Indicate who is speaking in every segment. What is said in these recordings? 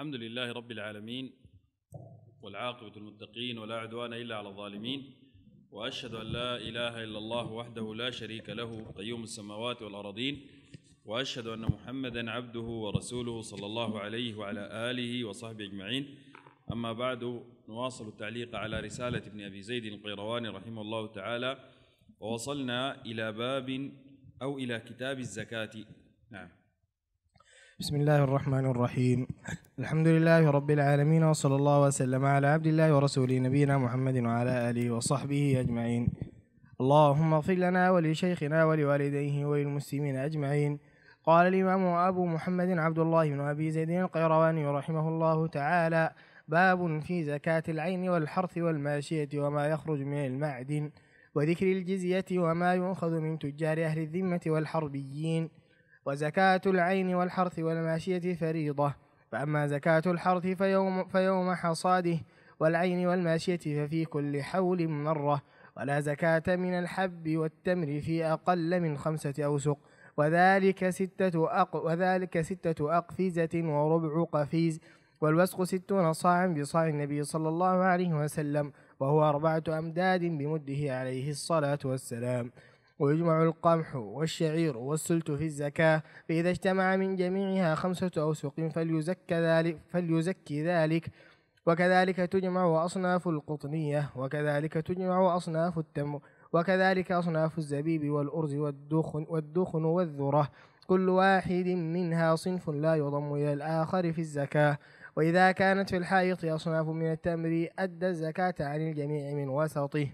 Speaker 1: الحمد لله رب العالمين والعاقبة المتقين ولا عدوان إلا على الظالمين وأشهد أن لا إله إلا الله وحده لا شريك له قيوم السماوات والأرضين وأشهد أن محمدا عبده ورسوله صلى الله عليه وعلى آله وصحبه أجمعين أما بعد نواصل التعليق على رسالة ابن أبي زيد القيرواني رحمه الله تعالى ووصلنا إلى باب أو إلى كتاب الزكاة نعم
Speaker 2: بسم الله الرحمن الرحيم الحمد لله رب العالمين وصلى الله وسلم على عبد الله ورسوله نبينا محمد وعلى آله وصحبه أجمعين اللهم اغفر لنا ولشيخنا ولوالديه وللمسلمين أجمعين قال الإمام أبو محمد عبد الله بن أبي زيد القيرواني رحمه الله تعالى باب في زكاة العين والحرث والماشية وما يخرج من المعدن وذكر الجزية وما يؤخذ من تجار أهل الذمة والحربيين وزكاة العين والحرث والماشية فريضة فأما زكاة الحرث فيوم, فيوم حصاده والعين والماشية ففي كل حول مرة ولا زكاة من الحب والتمر في أقل من خمسة أوسق وذلك ستة أق وذلك ستة أقفزة وربع قفيز والوسق ستون صاعا بصاع النبي صلى الله عليه وسلم وهو أربعة أمداد بمده عليه الصلاة والسلام ويجمع القمح والشعير والسلت في الزكاة فإذا اجتمع من جميعها خمسة أوسق فليزك ذلك فليزكي ذلك وكذلك تجمع أصناف القطنية وكذلك تجمع أصناف التمر وكذلك أصناف الزبيب والأرز والدخن, والدخن والذرة كل واحد منها صنف لا يضم إلى الآخر في الزكاة وإذا كانت في الحائط أصناف من التمر أدى الزكاة عن الجميع من وسطه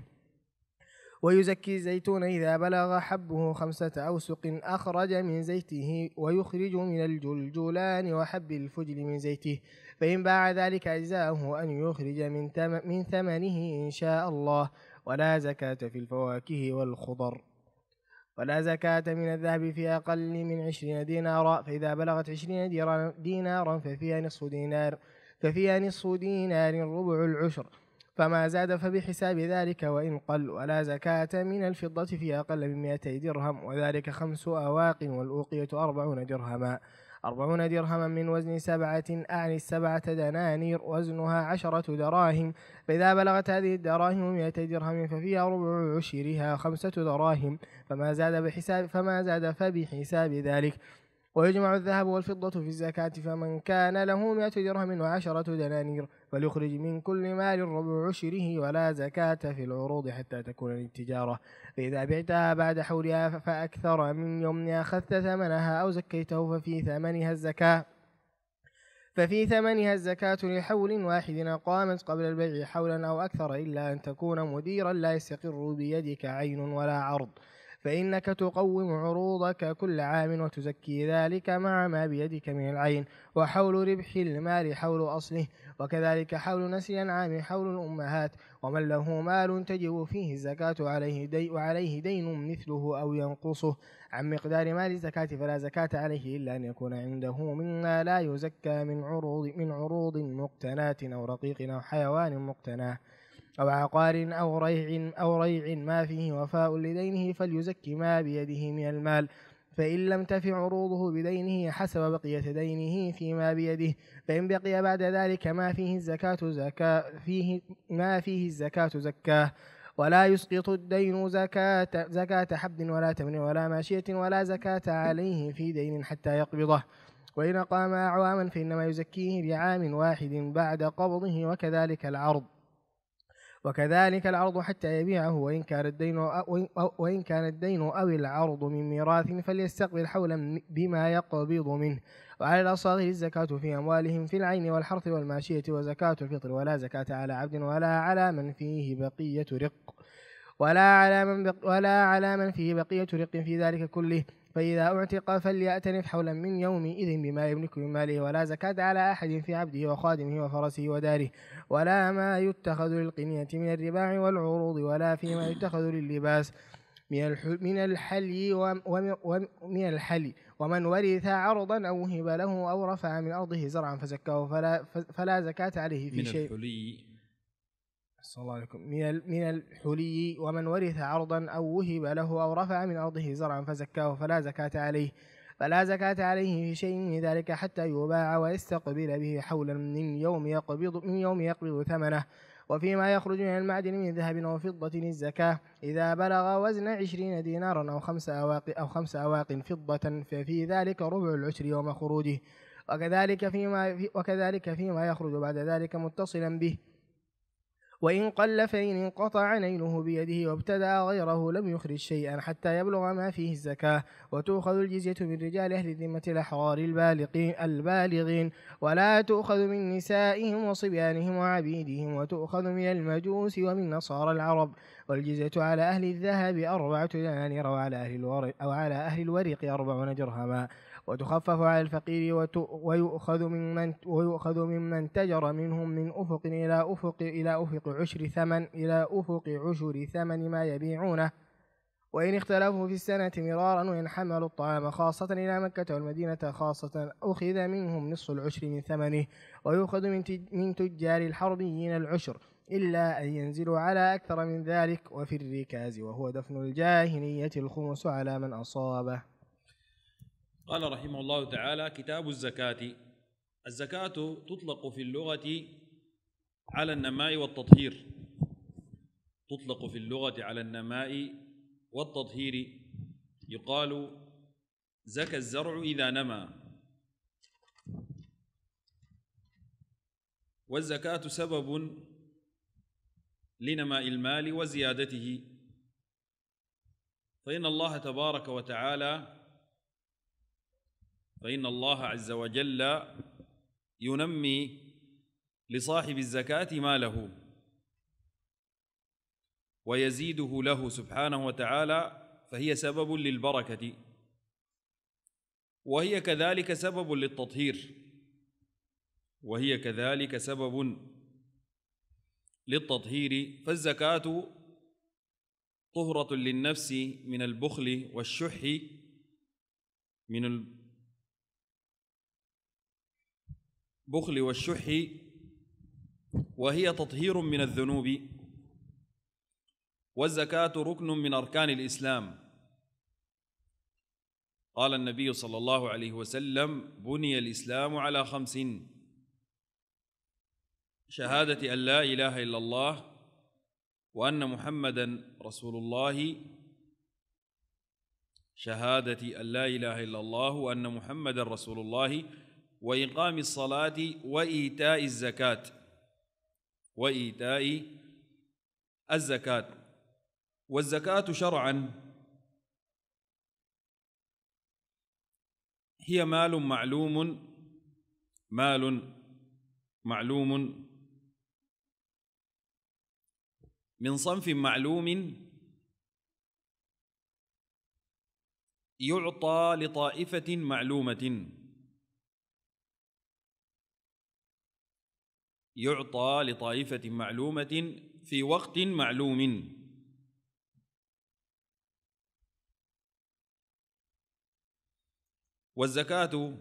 Speaker 2: ويزكي الزيتون إذا بلغ حبه خمسة أوسق أخرج من زيته ويخرج من الجلجلان وحب الفجل من زيته فإن باع ذلك أجزاءه أن يخرج من, من ثمنه إن شاء الله ولا زكاة في الفواكه والخضر ولا زكاة من الذهب في أقل من عشرين دينارا فإذا بلغت عشرين دينارا ففيها نصف دينار ففيها نصف دينار ربع العشر فما زاد فبحساب ذلك وإن قل ولا زكاة من الفضة في أقل من 200 درهم وذلك خمس أواق والأوقية أربعون درهما أربعون درهما من وزن سبعة أعني السبعة دنانير وزنها عشرة دراهم فإذا بلغت هذه الدراهم مئتي درهم ففيها ربع عشرها خمسة دراهم فما زاد بحساب فما زاد فبحساب ذلك ويجمع الذهب والفضة في الزكاة فمن كان له مئة درهم وعشرة دنانير وليخرج من كل مال ربع عشره ولا زكاة في العروض حتى تكون للتجارة فإذا بعتها بعد حولها فأكثر من يوم أخذت ثمنها أو زكيته ففي ثمنها الزكاة ففي ثمنها الزكاة لحول واحد أقامت قبل البيع حولا أو أكثر إلا أن تكون مديرا لا يستقر بيدك عين ولا عرض فإنك تقوم عروضك كل عام وتزكي ذلك مع ما بيدك من العين وحول ربح المال حول أصله وكذلك حول نسي العام حول الأمهات ومن له مال تجب فيه الزكاة عليه دي وعليه دين مثله أو ينقصه عن مقدار مال الزكاة فلا زكاة عليه إلا أن يكون عنده مما لا يزكى من عروض من عروض مقتنات أو رقيق أو حيوان مقتناه أو عقار أو ريع أو ريع ما فيه وفاء لدينه فليزكي ما بيده من المال فإن لم تفع عروضه بدينه حسب بقية دينه فيما بيده فإن بقي بعد ذلك ما فيه الزكاة زكاة فيه ما فيه الزكاة زكاه ولا يسقط الدين زكاة زكاة حبد ولا تمر ولا ماشية ولا زكاة عليه في دين حتى يقبضه وإن قام أعواما فإنما يزكيه بعام واحد بعد قبضه وكذلك العرض وكذلك العرض حتى يبيعه وإن كان الدين أو وإن كان الدين أو العرض من ميراث فليستقبل حولا بما يقبض منه وعلى الأصاغر الزكاة في أموالهم في العين والحرث والماشية وزكاة الفطر ولا زكاة على عبد ولا على من فيه بقية رق ولا على من بق ولا على من فيه بقية رق في ذلك كله فإذا أعتق فليأتنف حولا من يومئذ بما يملك من ماله ولا زكاة على أحد في عبده وخادمه وفرسه وداره ولا ما يتخذ للقنية من الرباع والعروض ولا فيما يتخذ لللباس من الحلي ومن الحلي ومن ورث عرضا او وهب له او رفع من ارضه زرعا فزكاه فلا فلا زكاة عليه في شيء. من
Speaker 1: الحلي
Speaker 2: صلى الله عليكم من من الحلي ومن ورث عرضا أو وهب له أو رفع من أرضه زرعا فزكاه فلا زكاة عليه فلا زكاة عليه في شيء من ذلك حتى يباع ويستقبل به حولا من يوم يقبض من يوم يقبض ثمنه وفيما يخرج من المعدن من ذهب وفضة الزكاة إذا بلغ وزن عشرين دينارا أو خمس أواق أو خمس أواق فضة ففي ذلك ربع العشر يوم خروجه وكذلك فيما وكذلك فيما يخرج بعد ذلك متصلا به وإن قل فإن انقطع نيله بيده وابتدى غيره لم يخرج شيئا حتى يبلغ ما فيه الزكاة وتؤخذ الجزية من رجال أهل الذمة الأحرار البالغين, البالغين ولا تؤخذ من نسائهم وصبيانهم وعبيدهم وتؤخذ من المجوس ومن نصارى العرب والجزية على أهل الذهب أربعة دنانير وعلى أهل الورق أو على أهل الورق أربعون درهما وتخفف على الفقير ويؤخذ ممن ويؤخذ ممن تجر منهم من أفق إلى أفق إلى أفق عشر ثمن إلى أفق عشر ثمن ما يبيعونه وإن اختلفوا في السنة مرارا وإن حملوا الطعام خاصة إلى مكة والمدينة خاصة أخذ منهم نصف العشر من ثمنه ويؤخذ من, من تجار الحربيين العشر إلا أن ينزلوا على أكثر من ذلك وفي الركاز وهو دفن الجاهلية الخمس على من أصابه
Speaker 1: قال رحمه الله تعالى كتاب الزكاة الزكاة تطلق في اللغة على النماء والتطهير تطلق في اللغة على النماء والتطهير يقال زكى الزرع إذا نما والزكاة سبب لنماء المال وزيادته فإن الله تبارك وتعالى فإن الله عز وجل ينمي لصاحب الزكاة ماله ويزيده له سبحانه وتعالى فهي سبب للبركة وهي كذلك سبب للتطهير وهي كذلك سبب للتطهير فالزكاة طهرة للنفس من البخل والشح من بخل والشح وهي تطهير من الذنوب والزكاة ركن من أركان الإسلام قال النبي صلى الله عليه وسلم بني الإسلام على خمس شهادة أن لا إله إلا الله وأن محمدا رسول الله شهادة أن لا إله إلا الله وأن محمدا رسول الله وإقام الصلاة وإيتاء الزكاة وإيتاء الزكاة والزكاة شرعا هي مال معلوم مال معلوم من صنف معلوم يعطى لطائفة معلومة يعطى لطائفة معلومة في وقت معلوم والزكاة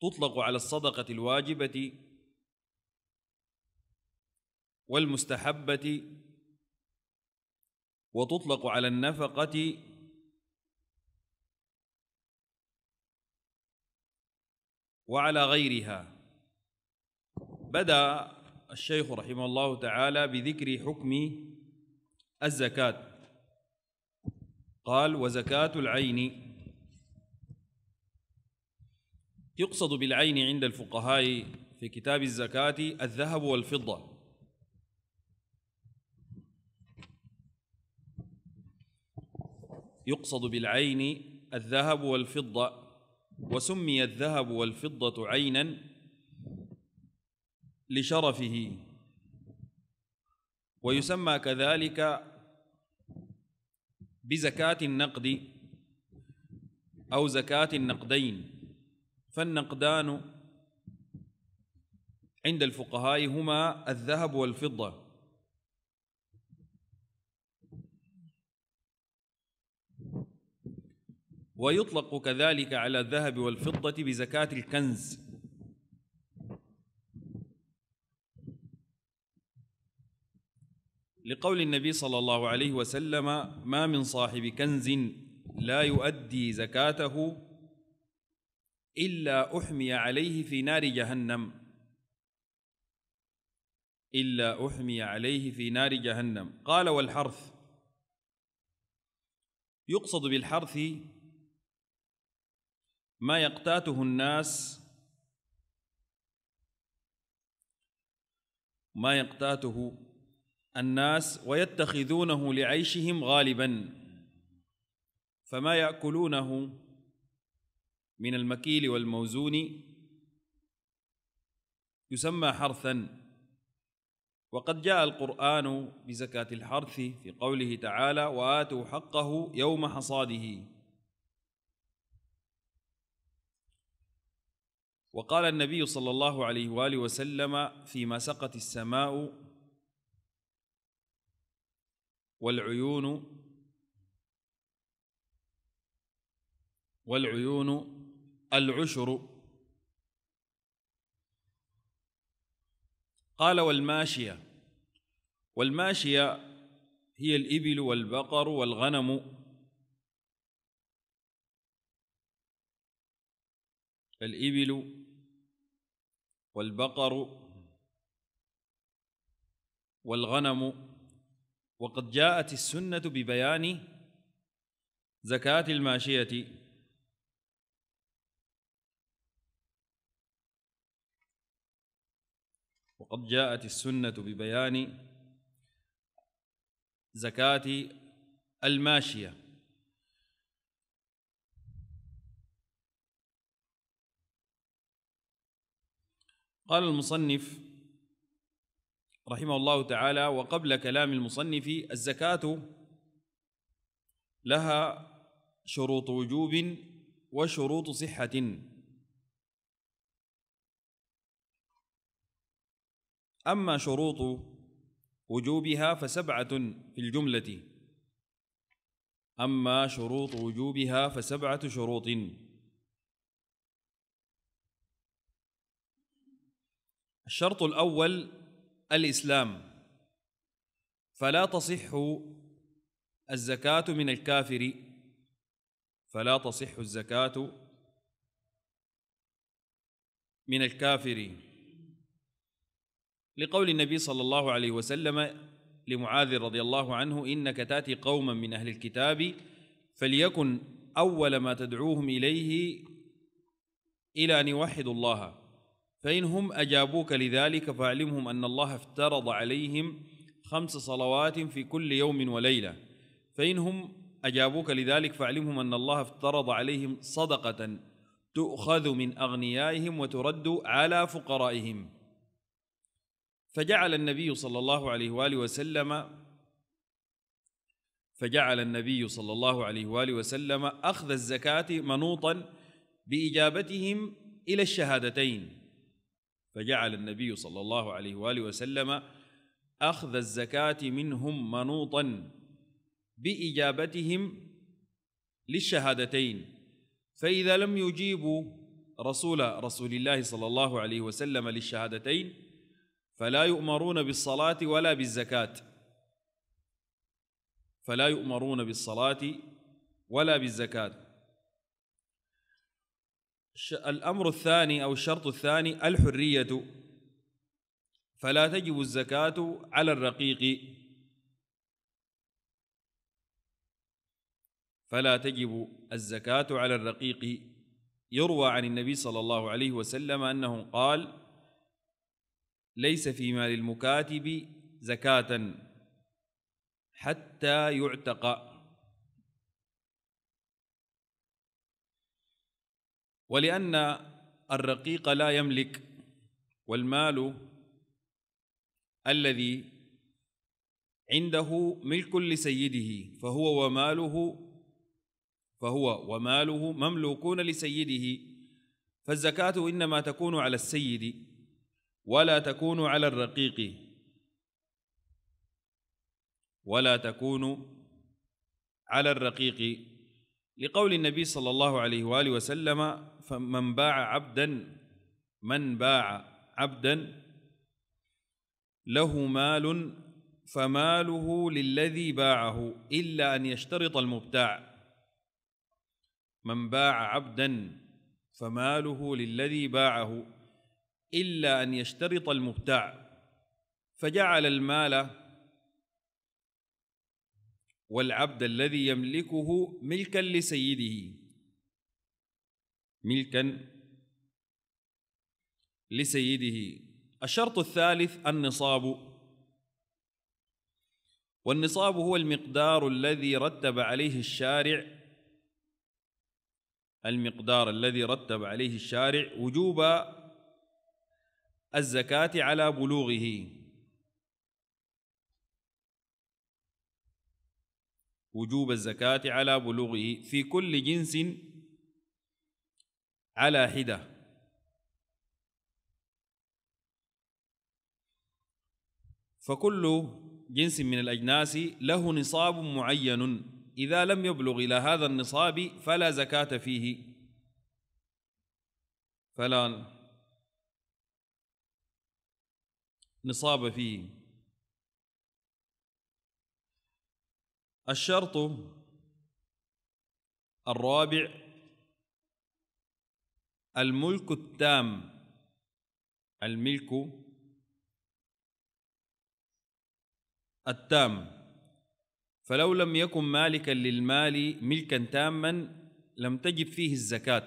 Speaker 1: تطلق على الصدقة الواجبة والمستحبة وتطلق على النفقة وعلى غيرها بدأ الشيخ رحمه الله تعالى بذكر حكم الزكاة قال وزكاة العين يقصد بالعين عند الفقهاء في كتاب الزكاة الذهب والفضة يقصد بالعين الذهب والفضة وسمي الذهب والفضة عينا لشرفه ويسمى كذلك بزكاة النقد أو زكاة النقدين فالنقدان عند الفقهاء هما الذهب والفضة ويطلق كذلك على الذهب والفضة بزكاة الكنز لقول النبي صلى الله عليه وسلم ما من صاحب كنز لا يؤدي زكاته إلا أحمي عليه في نار جهنم إلا أحمي عليه في نار جهنم قال والحرث يقصد بالحرث ما يقتاته الناس ما يقتاته الناس ويتخذونه لعيشهم غالبا فما ياكلونه من المكيل والموزون يسمى حرثا وقد جاء القرآن بزكاة الحرث في قوله تعالى وآتوا حقه يوم حصاده وقال النبي صلى الله عليه وآله وسلم فيما سقت السماء والعيون والعيون العشر قال والماشية والماشية هي الإبل والبقر والغنم الإبل والبقر والغنم وقد جاءت السنة ببيان زكاة الماشية وقد جاءت السنة ببيان زكاة الماشية قال المصنف رحمه الله تعالى وقبل كلام المصنف الزكاة لها شروط وجوب وشروط صحة أما شروط وجوبها فسبعة في الجملة أما شروط وجوبها فسبعة شروط الشرط الأول الاسلام فلا تصح الزكاه من الكافر فلا تصح الزكاه من الكافر لقول النبي صلى الله عليه وسلم لمعاذ رضي الله عنه انك تاتي قوما من اهل الكتاب فليكن اول ما تدعوهم اليه الى ان يوحدوا الله فإنهم أجابوك لذلك فاعلمهم أن الله افترض عليهم خمس صلوات في كل يوم وليلة فإنهم أجابوك لذلك فاعلمهم أن الله افترض عليهم صدقة تؤخذ من أغنيائهم وترد على فقرائهم فجعل النبي صلى الله عليه وآله وسلم فجعل النبي صلى الله عليه وآله وسلم أخذ الزكاة منوطا بإجابتهم إلى الشهادتين فجعل النبي صلى الله عليه واله وسلم اخذ الزكاه منهم منوطا باجابتهم للشهادتين فاذا لم يجيبوا رسول رسول الله صلى الله عليه وسلم للشهادتين فلا يؤمرون بالصلاه ولا بالزكاه فلا يؤمرون بالصلاه ولا بالزكاه الأمر الثاني أو الشرط الثاني الحرية فلا تجب الزكاة على الرقيق فلا تجب الزكاة على الرقيق يروى عن النبي صلى الله عليه وسلم أنه قال ليس في مال المكاتب زكاة حتى يعتق ولأن الرقيق لا يملك والمال الذي عنده ملك لسيده فهو وماله فهو وماله مملوكون لسيده فالزكاة إنما تكون على السيد ولا تكون على الرقيق ولا تكون على الرقيق لقول النبي صلى الله عليه وآله وسلم فمن باع عبدا من باع عبدا له مال فماله للذي باعه إلا أن يشترط المبتاع من باع عبدا فماله للذي باعه إلا أن يشترط المبتاع فجعل المال والعبد الذي يملكه ملكا لسيده ملكا لسيده الشرط الثالث النصاب والنصاب هو المقدار الذي رتب عليه الشارع المقدار الذي رتب عليه الشارع وجوب الزكاة على بلوغه وجوب الزكاة على بلوغه في كل جنس على حدة فكل جنس من الأجناس له نصاب معين إذا لم يبلغ إلى هذا النصاب فلا زكاة فيه فلا نصاب فيه الشرط الرابع الملك التام الملك التام فلو لم يكن مالكا للمال ملكا تاما لم تجب فيه الزكاة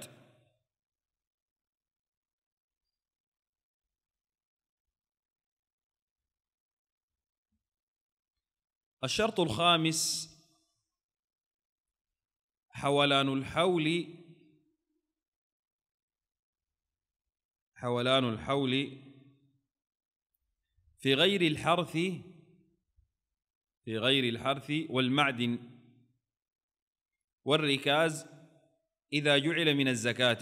Speaker 1: الشرط الخامس حولان الحول حولان الحول في غير الحرث في غير الحرث والمعدن والركاز إذا جعل من الزكاة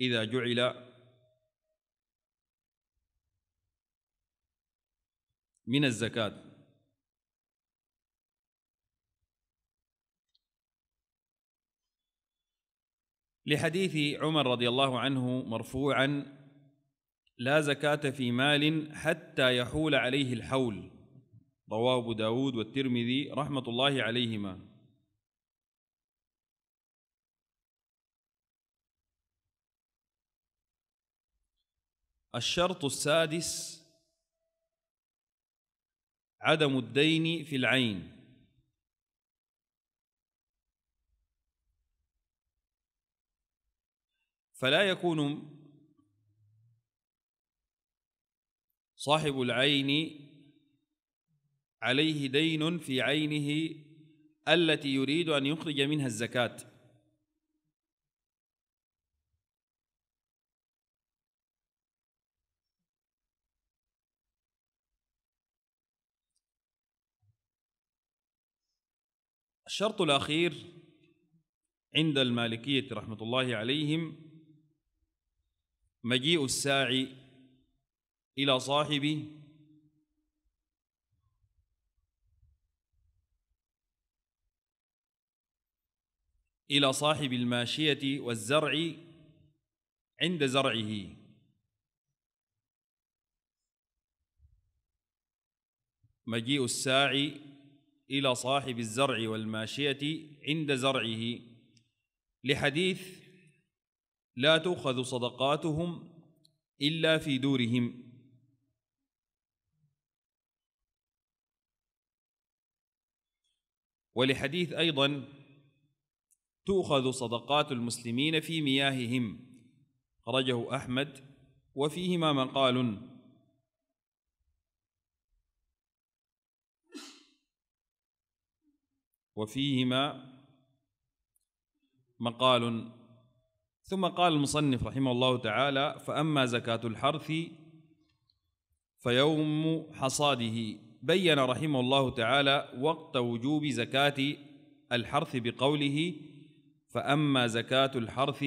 Speaker 1: إذا جعل من الزكاه لحديث عمر رضي الله عنه مرفوعا لا زكاة في مال حتى يحول عليه الحول رواه أبو داود والترمذي رحمة الله عليهما الشرط السادس عدم الدين في العين فلا يكون صاحب العين عليه دين في عينه التي يريد أن يخرج منها الزكاة الشرط الأخير عند المالكية رحمة الله عليهم مجيء الساعي إلى صاحبه إلى صاحب الماشية والزرع عند زرعه مجيء الساعي إلى صاحب الزرع والماشية عند زرعه لحديث لا تؤخذ صدقاتهم إلا في دورهم ولحديث أيضا تؤخذ صدقات المسلمين في مياههم خرجه أحمد وفيهما مقال وفيهما مقال ثم قال المصنف رحمه الله تعالى فأما زكاة الحرث فيوم حصاده بين رحمه الله تعالى وقت وجوب زكاة الحرث بقوله فأما زكاة الحرث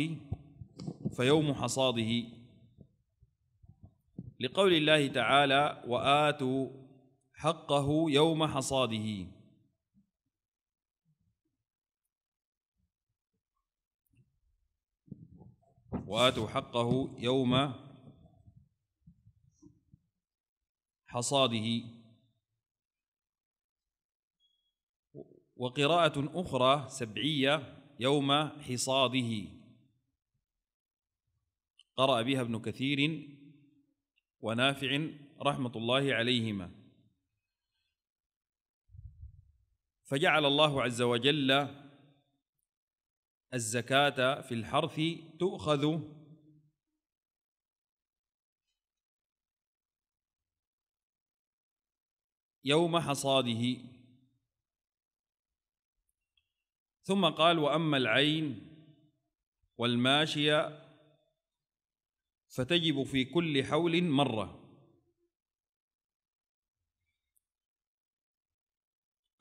Speaker 1: فيوم حصاده لقول الله تعالى وآتوا حقه يوم حصاده وآتوا حقه يوم حصاده وقراءة أخرى سبعية يوم حصاده قرأ بها ابن كثير ونافع رحمة الله عليهما فجعل الله عز وجل الزكاة في الحرث تؤخذ يوم حصاده ثم قال وأما العين والماشية فتجب في كل حول مرة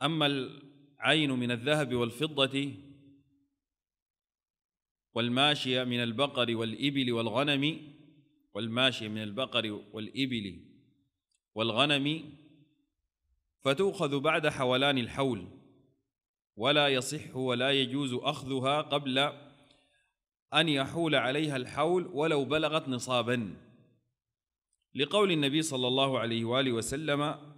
Speaker 1: أما العين من الذهب والفضة والماشية من البقر والإبل والغنم والماشية من البقر والإبل والغنم فتؤخذ بعد حولان الحول ولا يصح ولا يجوز أخذها قبل أن يحول عليها الحول ولو بلغت نصابا لقول النبي صلى الله عليه وآله وسلم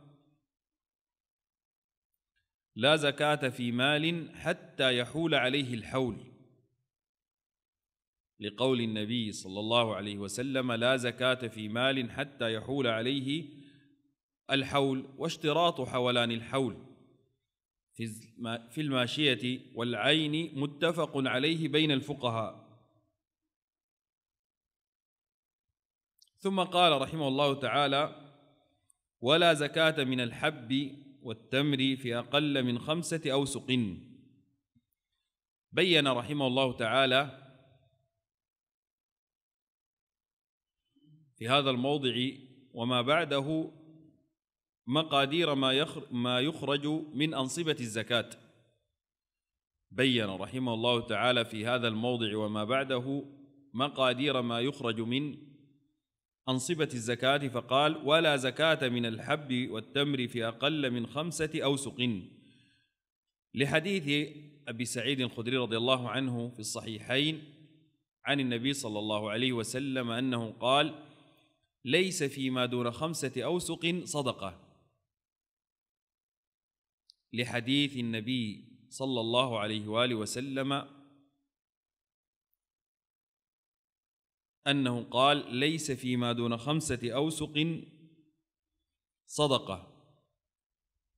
Speaker 1: لا زكاة في مال حتى يحول عليه الحول لقول النبي صلى الله عليه وسلم لا زكاة في مال حتى يحول عليه الحول واشتراط حولان الحول في الماشية والعين متفق عليه بين الفقهاء ثم قال رحمه الله تعالى ولا زكاة من الحب والتمر في أقل من خمسة أوسق بين رحمه الله تعالى في هذا الموضع وما بعده مقادير ما ما يخرج من أنصبة الزكاة بين رحمه الله تعالى في هذا الموضع وما بعده مقادير ما يخرج من أنصبة الزكاة فقال ولا زكاة من الحب والتمر في أقل من خمسة أوسق لحديث أبي سعيد الخدري رضي الله عنه في الصحيحين عن النبي صلى الله عليه وسلم أنه قال ليس فيما دون خمسة أوسق صدقة لحديث النبي صلى الله عليه وآله وسلم أنه قال ليس فيما دون خمسة أوسق صدقة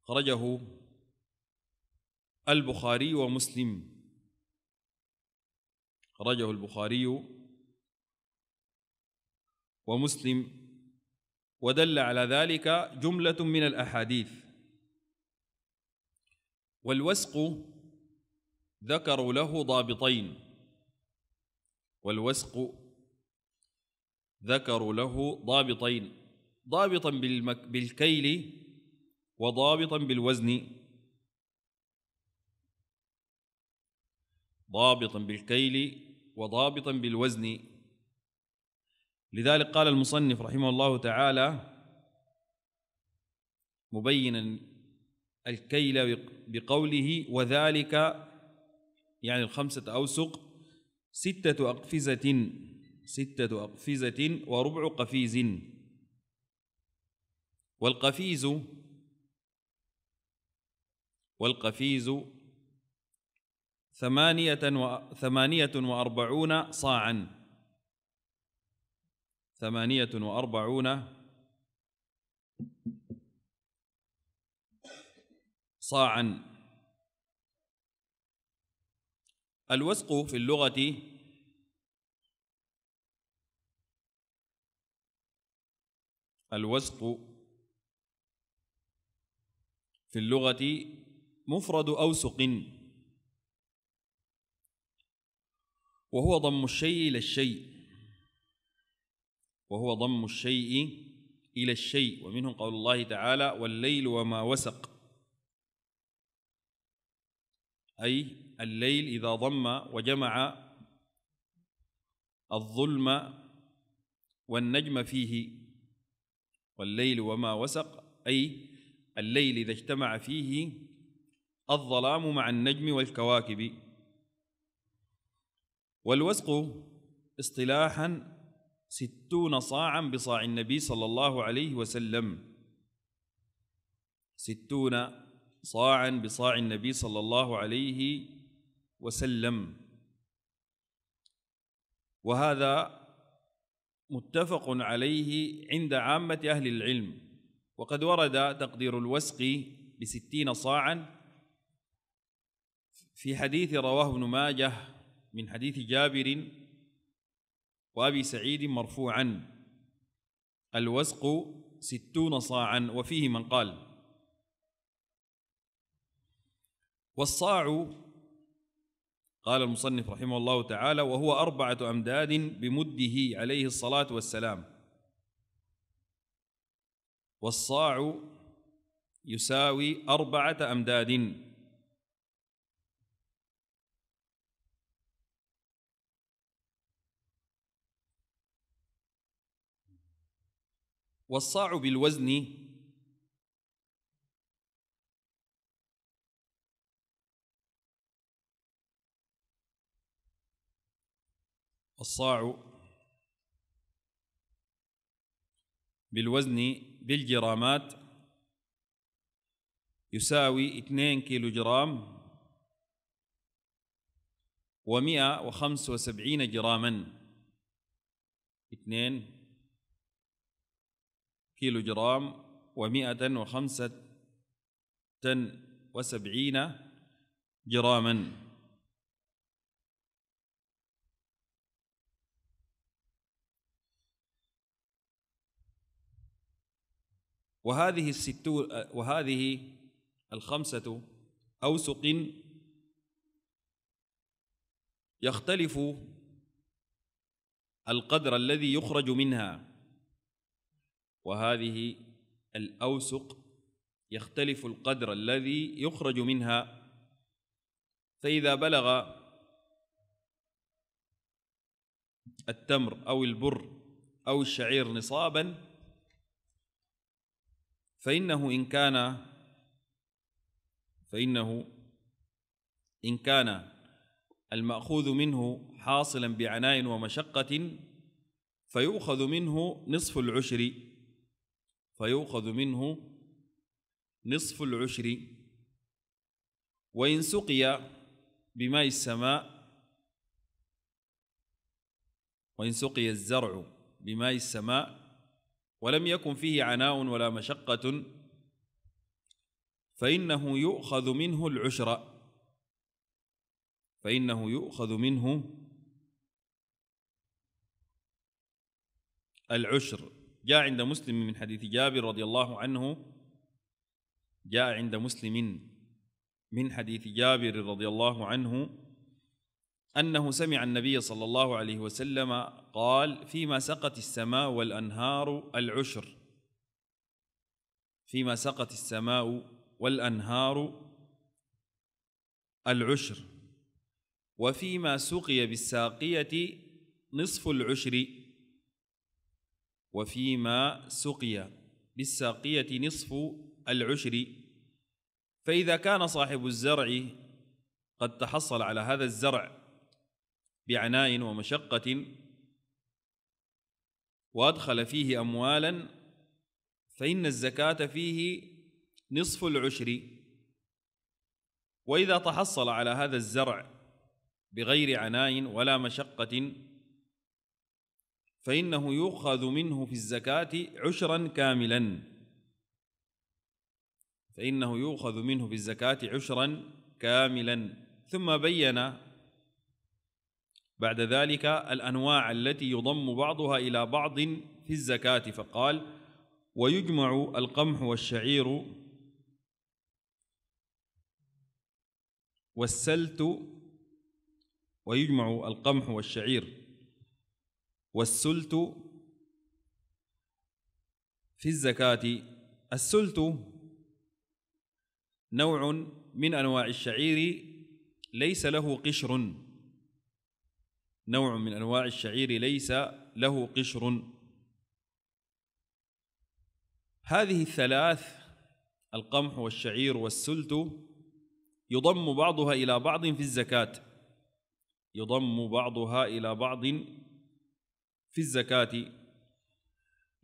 Speaker 1: خرجه البخاري ومسلم خرجه البخاري ومسلم ودل على ذلك جملة من الأحاديث والوسق ذكروا له ضابطين والوسق ذكروا له ضابطين ضابطا بالكيل وضابطا بالوزن ضابطا بالكيل وضابطا بالوزن لذلك قال المصنف رحمه الله تعالى مبينا الكيل بقوله وذلك يعني الخمسة أوسق ستة أقفزة ستة أقفزة وربع قفيز والقفيز والقفيز ثمانية وثمانية وأربعون صاعاً ثمانية وأربعون صاعا الوسق في اللغة الوسق في اللغة مفرد أوسق وهو ضم الشيء إلى الشيء وهو ضم الشيء إلى الشيء ومنه قول الله تعالى والليل وما وسق أي الليل إذا ضم وجمع الظلم والنجم فيه والليل وما وسق أي الليل إذا اجتمع فيه الظلام مع النجم والكواكب والوسق اصطلاحا ستون صاعا بصاع النبي صلى الله عليه وسلم ستون صاعا بصاع النبي صلى الله عليه وسلم وهذا متفق عليه عند عامة أهل العلم وقد ورد تقدير الوسق بستين صاعا في حديث رواه ابن ماجه من حديث جابر وأبي سعيد مرفوعا الوزق ستون صاعا وفيه من قال والصاع قال المصنف رحمه الله تعالى وهو أربعة أمداد بمده عليه الصلاة والسلام والصاع يساوي أربعة أمداد والصاع بالوزن الصاع بالوزن بالجرامات يساوي 2 كيلو جرام و175 جراما 2 كيلو جرام ومائة وخمسة وسبعين جراما وهذه الستو وهذه الخمسة أوسق يختلف القدر الذي يخرج منها وهذه الأوسق يختلف القدر الذي يخرج منها فإذا بلغ التمر أو البر أو الشعير نصابا فإنه إن كان فإنه إن كان المأخوذ منه حاصلا بعناء ومشقة فيؤخذ منه نصف العشر فيؤخذ منه نصف العشر وإن سقي بماء السماء وإن سقي الزرع بماء السماء ولم يكن فيه عناء ولا مشقة فإنه يؤخذ منه العشر فإنه يؤخذ منه العشر جاء عند مسلم من حديث جابر رضي الله عنه جاء عند مسلم من حديث جابر رضي الله عنه أنه سمع النبي صلى الله عليه وسلم قال فيما سقت السماء والأنهار العشر فيما سقت السماء والأنهار العشر وفيما سقي بالساقية نصف العشر وفيما سقي للساقية نصف العشر فإذا كان صاحب الزرع قد تحصل على هذا الزرع بعناء ومشقة وأدخل فيه أموالا فإن الزكاة فيه نصف العشر وإذا تحصل على هذا الزرع بغير عناء ولا مشقة فإنه يؤخذ منه في الزكاة عشرا كاملا فإنه يؤخذ منه في الزكاة عشرا كاملا ثم بين بعد ذلك الأنواع التي يضم بعضها إلى بعض في الزكاة فقال ويجمع القمح والشعير والسلت ويجمع القمح والشعير والسلت في الزكاة السلت نوع من أنواع الشعير ليس له قشر نوع من أنواع الشعير ليس له قشر هذه الثلاث القمح والشعير والسلت يضم بعضها إلى بعض في الزكاة يضم بعضها إلى بعض في الزكاة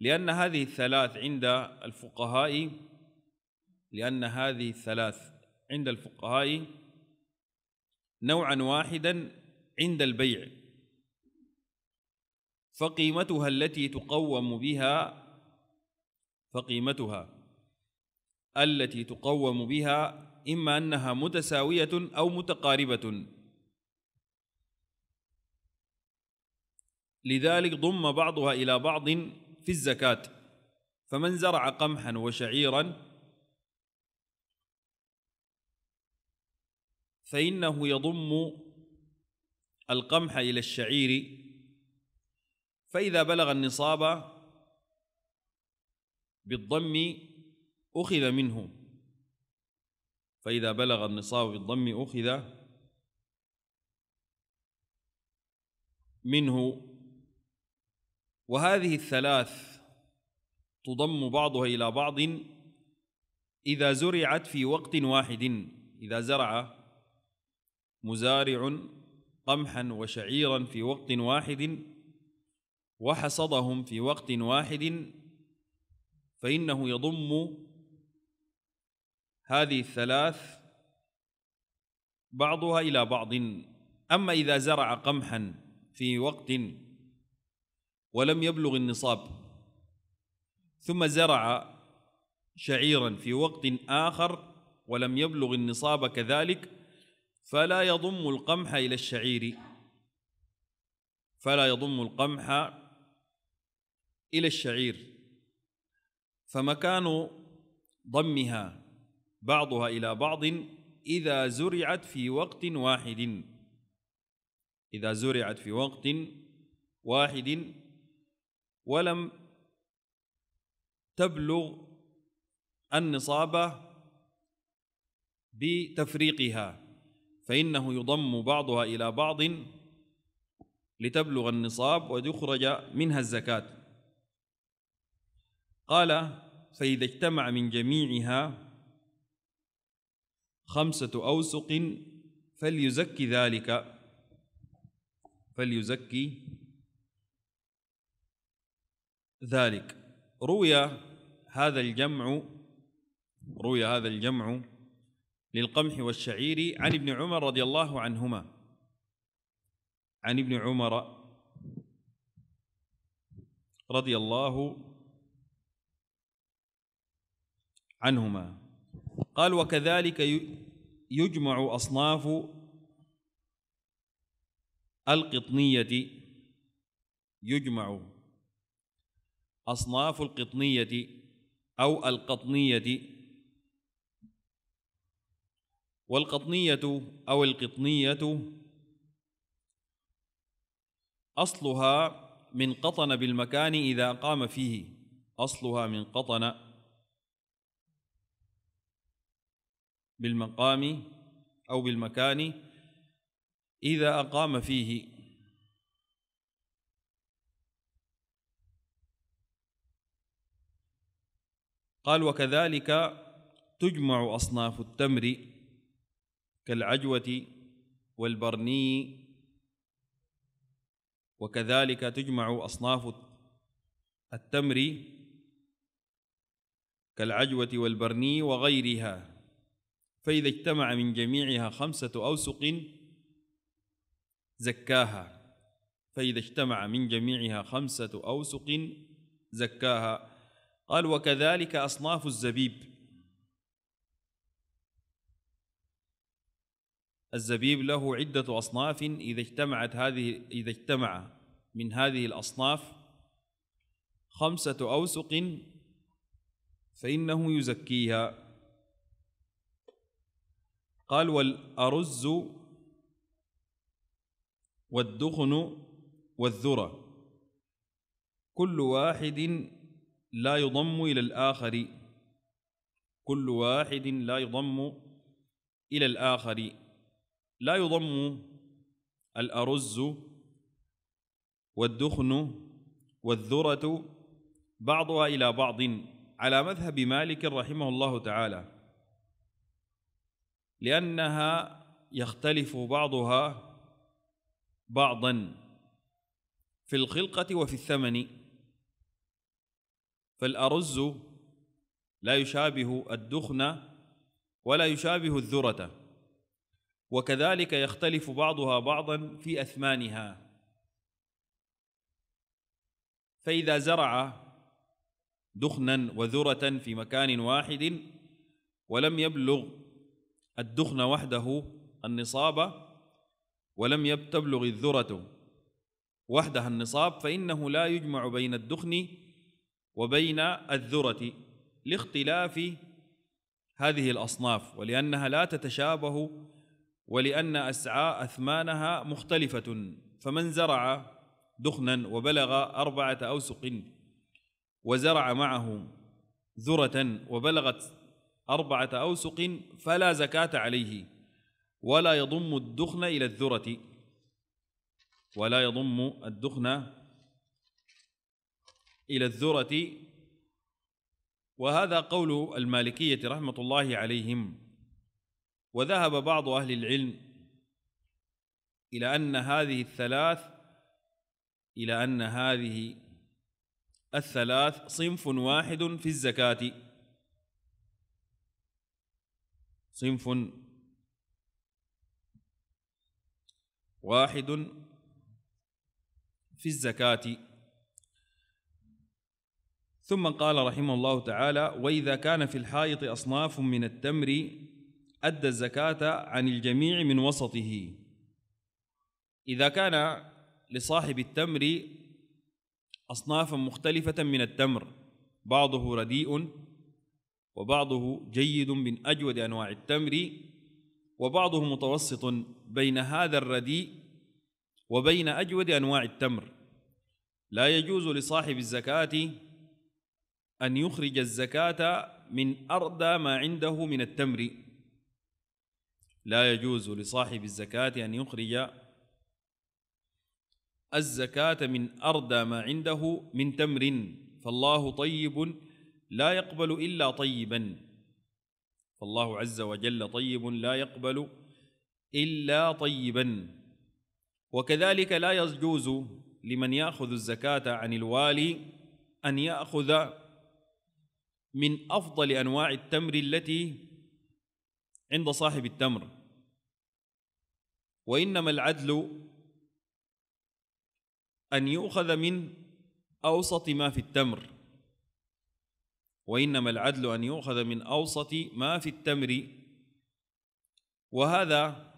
Speaker 1: لأن هذه الثلاث عند الفقهاء لأن هذه الثلاث عند الفقهاء نوعا واحدا عند البيع فقيمتها التي تقوم بها فقيمتها التي تقوم بها إما أنها متساوية أو متقاربة لذلك ضم بعضها إلى بعض في الزكاة فمن زرع قمحا وشعيرا فإنه يضم القمح إلى الشعير فإذا بلغ النصاب بالضم أخذ منه فإذا بلغ النصاب بالضم أخذ منه وهذه الثلاث تضم بعضها إلى بعض إذا زرعت في وقت واحد إذا زرع مزارع قمحا وشعيرا في وقت واحد وحصدهم في وقت واحد فإنه يضم هذه الثلاث بعضها إلى بعض أما إذا زرع قمحا في وقت ولم يبلغ النصاب ثم زرع شعيرا في وقت آخر ولم يبلغ النصاب كذلك فلا يضم القمح إلى الشعير فلا يضم القمح إلى الشعير فمكان ضمها بعضها إلى بعض إذا زرعت في وقت واحد إذا زرعت في وقت واحد ولم تبلغ النصابة بتفريقها فإنه يضم بعضها إلى بعض لتبلغ النصاب ويخرج منها الزكاة قال فإذا اجتمع من جميعها خمسة أوسق فليزكي ذلك فليزكي ذلك روي هذا الجمع روي هذا الجمع للقمح والشعير عن ابن عمر رضي الله عنهما عن ابن عمر رضي الله عنهما قال وكذلك يجمع أصناف القطنية يجمع أصناف القطنية أو القطنية والقطنية أو القطنية أصلها من قطن بالمكان إذا قام فيه أصلها من قطن بالمقام أو بالمكان إذا أقام فيه قال وكذلك تجمع أصناف التمر كالعجوة والبرني وكذلك تجمع أصناف التمر كالعجوة والبرني وغيرها فإذا اجتمع من جميعها خمسة أوسق زكاها فإذا اجتمع من جميعها خمسة أوسق زكاها قال وكذلك أصناف الزبيب الزبيب له عدة أصناف إذا اجتمعت هذه إذا اجتمع من هذه الأصناف خمسة أوسق فإنه يزكيها قال والأرز والدخن والذرة كل واحد لا يضم إلى الآخر كل واحد لا يضم إلى الآخر لا يضم الأرز والدخن والذرة بعضها إلى بعض على مذهب مالك رحمه الله تعالى لأنها يختلف بعضها بعضا في الخلقة وفي الثمن فالأرز لا يشابه الدخن ولا يشابه الذرة وكذلك يختلف بعضها بعضا في أثمانها فإذا زرع دخنا وذرة في مكان واحد ولم يبلغ الدخن وحده النصاب ولم تبلغ الذرة وحدها النصاب فإنه لا يجمع بين الدخن وبين الذرة لاختلاف هذه الأصناف ولأنها لا تتشابه ولأن أسعى أثمانها مختلفة فمن زرع دخنا وبلغ أربعة أوسق وزرع معه ذرة وبلغت أربعة أوسق فلا زكاة عليه ولا يضم الدخن إلى الذرة ولا يضم الدخن إلى الذرة وهذا قول المالكية رحمة الله عليهم وذهب بعض أهل العلم إلى أن هذه الثلاث إلى أن هذه الثلاث صنف واحد في الزكاة صنف واحد في الزكاه ثم قال رحمه الله تعالى واذا كان في الحائط اصناف من التمر ادى الزكاه عن الجميع من وسطه اذا كان لصاحب التمر اصنافا مختلفه من التمر بعضه رديء وبعضه جيد من اجود انواع التمر وبعضه متوسط بين هذا الرديء وبين اجود انواع التمر لا يجوز لصاحب الزكاه أن يخرج الزكاة من أردى ما عنده من التمر لا يجوز لصاحب الزكاة أن يخرج الزكاة من أردى ما عنده من تمر فالله طيب لا يقبل إلا طيبا فالله عز وجل طيب لا يقبل إلا طيبا وكذلك لا يجوز لمن يأخذ الزكاة عن الوالي أن يأخذ من افضل انواع التمر التي عند صاحب التمر وانما العدل ان يؤخذ من اوسط ما في التمر وانما العدل ان يؤخذ من اوسط ما في التمر وهذا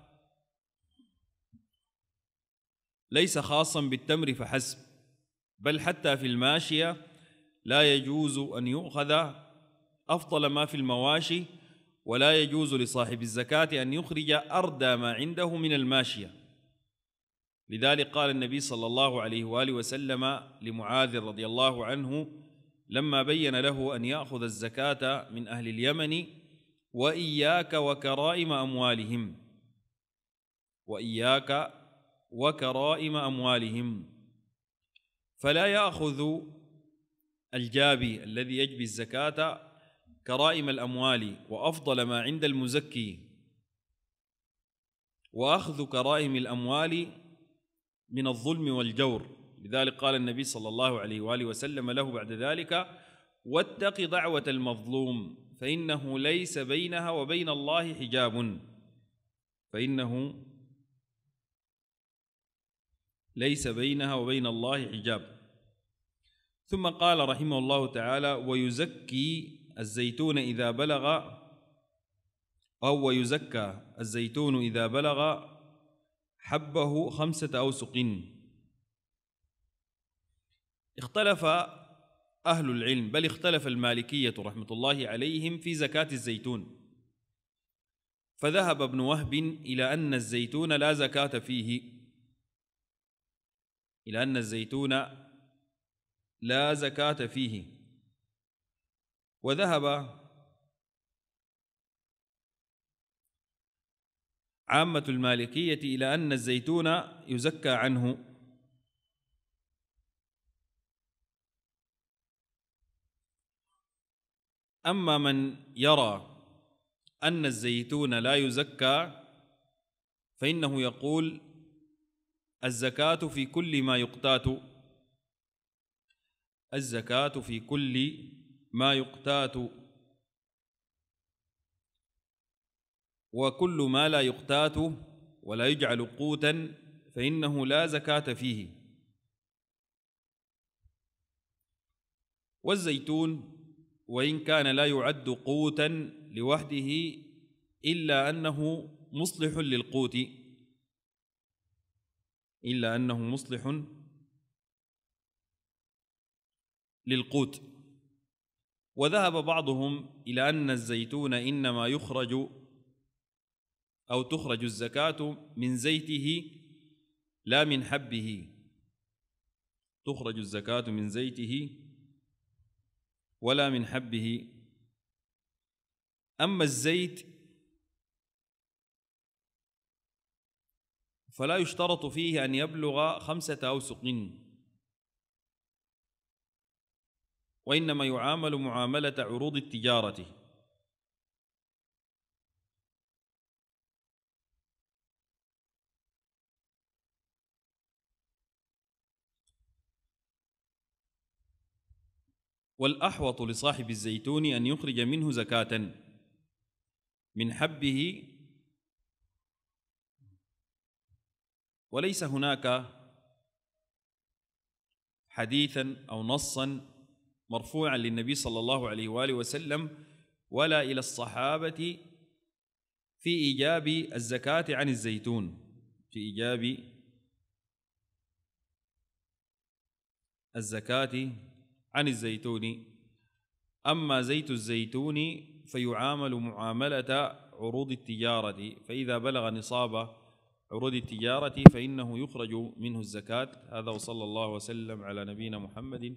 Speaker 1: ليس خاصا بالتمر فحسب بل حتى في الماشيه لا يجوز أن يؤخذ أفضل ما في المواشي ولا يجوز لصاحب الزكاة أن يخرج أردى ما عنده من الماشية لذلك قال النبي صلى الله عليه وآله وسلم لمعاذ رضي الله عنه لما بين له أن يأخذ الزكاة من أهل اليمن وإياك وكرائم أموالهم وإياك وكرائم أموالهم فلا يأخذ الجابي الذي يجبي الزكاة كرائم الأموال وأفضل ما عند المزكي وأخذ كرائم الأموال من الظلم والجور لذلك قال النبي صلى الله عليه وآله وسلم له بعد ذلك واتق دعوة المظلوم فإنه ليس بينها وبين الله حجاب فإنه ليس بينها وبين الله حجاب ثم قال رحمه الله تعالى ويزكي الزيتون إذا بلغ أو ويزكى الزيتون إذا بلغ حبه خمسة أوسق اختلف أهل العلم بل اختلف المالكية رحمة الله عليهم في زكاة الزيتون فذهب ابن وهب إلى أن الزيتون لا زكاة فيه إلى أن الزيتون لا زكاة فيه وذهب عامة المالكية إلى أن الزيتون يزكى عنه أما من يرى أن الزيتون لا يزكى فإنه يقول الزكاة في كل ما يقتات الزكاة في كل ما يقتات وكل ما لا يقتات ولا يجعل قوتا فإنه لا زكاة فيه والزيتون وإن كان لا يعد قوتا لوحده إلا أنه مصلح للقوت إلا أنه مصلح للقوت وذهب بعضهم إلى أن الزيتون إنما يخرج أو تخرج الزكاة من زيته لا من حبه تخرج الزكاة من زيته ولا من حبه أما الزيت فلا يشترط فيه أن يبلغ خمسة أوسق وإنما يعامل معاملة عروض التجارة والأحوط لصاحب الزيتون أن يخرج منه زكاة من حبه وليس هناك حديثا أو نصا مرفوعا للنبي صلى الله عليه واله وسلم ولا الى الصحابه في ايجاب الزكاه عن الزيتون في ايجاب الزكاه عن الزيتون اما زيت الزيتون فيعامل معامله عروض التجاره فاذا بلغ نصاب عروض التجاره فانه يخرج منه الزكاه هذا وصلى الله وسلم على نبينا محمد